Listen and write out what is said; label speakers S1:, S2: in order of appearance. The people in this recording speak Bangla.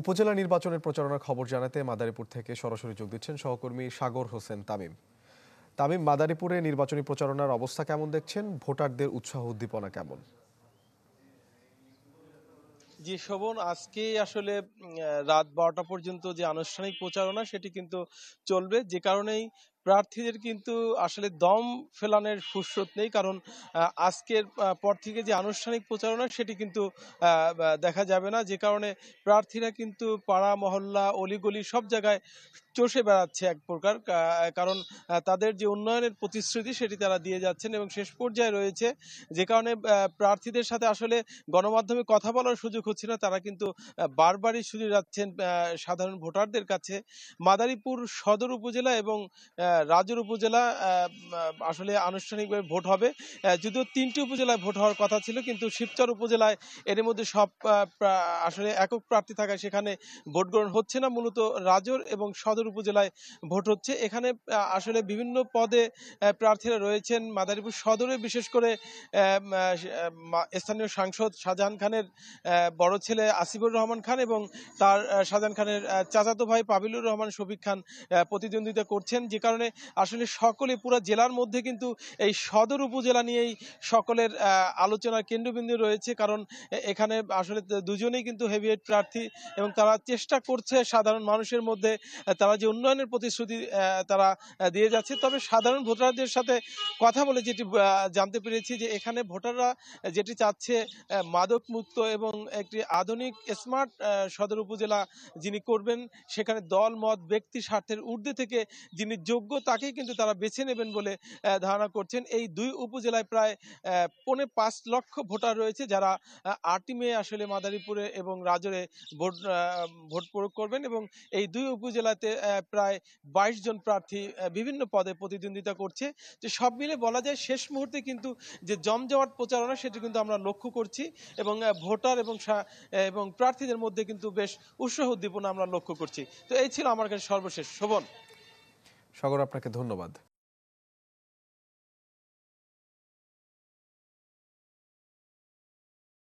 S1: উপজেলা নির্বাচনের প্রচারণার খবর জানাতে মাদারীপুর থেকে সরাসরি যোগ দিচ্ছেন সহকর্মী সাগর হোসেন তামিম তামিম মাদারীপুরে নির্বাচনী প্রচারণার অবস্থা কেমন দেখছেন ভোটারদের উৎসাহ উদ্দীপনা কেমন
S2: যে শোভন আজকে আসলে রাত বারোটা পর্যন্ত যে আনুষ্ঠানিক প্রচারণা সেটি কিন্তু চলবে যে কারণেই প্রার্থীদের কিন্তু আসলে দম ফেলানোর ফুরসত নেই কারণ আজকের পর থেকে যে আনুষ্ঠানিক প্রচারণা সেটি কিন্তু দেখা যাবে না যে কারণে প্রার্থীরা কিন্তু পাড়া মহল্লা অলিগলি সব জায়গায় চষে বেড়াচ্ছে এক প্রকার কারণ তাদের যে উন্নয়নের প্রতিশ্রুতি সেটি তারা দিয়ে যাচ্ছেন এবং শেষ পর্যায়ে রয়েছে যে কারণে প্রার্থীদের সাথে আসলে গণমাধ্যমে কথা বলার সুযোগ হচ্ছে না তারা কিন্তু বারবারই শুধু যাচ্ছেন সাধারণ ভোটারদের কাছে মাদারীপুর সদর উপজেলা এবং রাজুর উপজেলা আসলে আনুষ্ঠানিকভাবে ভোট হবে যদিও তিনটি উপজেলায় ভোট হওয়ার কথা ছিল কিন্তু শিবচর উপজেলায় এর মধ্যে সব আসলে একক প্রার্থী থাকায় সেখানে ভোট গ্রহণ হচ্ছে না মূলত রাজর এবং সদর উপজেলায় ভোট হচ্ছে এখানে আসলে বিভিন্ন পদে প্রার্থীরা রয়েছেন মাদারীপুর সদরে বিশেষ করে স্থানীয় সাংসদ শাহজাহান খানের বড় ছেলে আসিফুর রহমান খান এবং তার শাহজাহান খানের চাচাতো ভাই পাবিলুর রহমান শফিক খান প্রতিদ্বন্দ্বিতা করছেন যে কারণে কারণে আসলে সকলে পুরো জেলার মধ্যে কিন্তু এই সদর উপজেলা নিয়েই সকলের আলোচনার কেন্দ্রবিন্দু রয়েছে কারণ এখানে আসলে দুজনেই কিন্তু হেভিওয়েট প্রার্থী এবং তারা চেষ্টা করছে সাধারণ মানুষের মধ্যে তারা যে উন্নয়নের প্রতিশ্রুতি তারা দিয়ে যাচ্ছে তবে সাধারণ ভোটারদের সাথে কথা বলে যেটি জানতে পেরেছি যে এখানে ভোটাররা যেটি চাচ্ছে মাদক মুক্ত এবং একটি আধুনিক স্মার্ট সদর উপজেলা যিনি করবেন সেখানে দল মত ব্যক্তি স্বার্থের ঊর্ধ্বে থেকে যিনি যোগ্য যোগ্য তাকেই কিন্তু তারা বেছে নেবেন বলে ধারণা করছেন এই দুই উপজেলায় প্রায় পৌনে পাঁচ লক্ষ ভোটার রয়েছে যারা আটই মে আসলে মাদারীপুরে এবং রাজরে ভোট ভোট প্রয়োগ করবেন এবং এই দুই উপজেলাতে প্রায় বাইশ জন প্রার্থী বিভিন্ন পদে প্রতিদ্বন্দ্বিতা করছে যে সব মিলে বলা যায় শেষ মুহূর্তে কিন্তু যে জমজমাট প্রচারণা সেটি কিন্তু আমরা লক্ষ্য করছি এবং ভোটার এবং এবং প্রার্থীদের মধ্যে কিন্তু বেশ উৎসাহ উদ্দীপনা আমরা লক্ষ্য করছি তো এই ছিল আমার কাছে সর্বশেষ শোভন
S1: সাগর আপনাকে ধন্যবাদ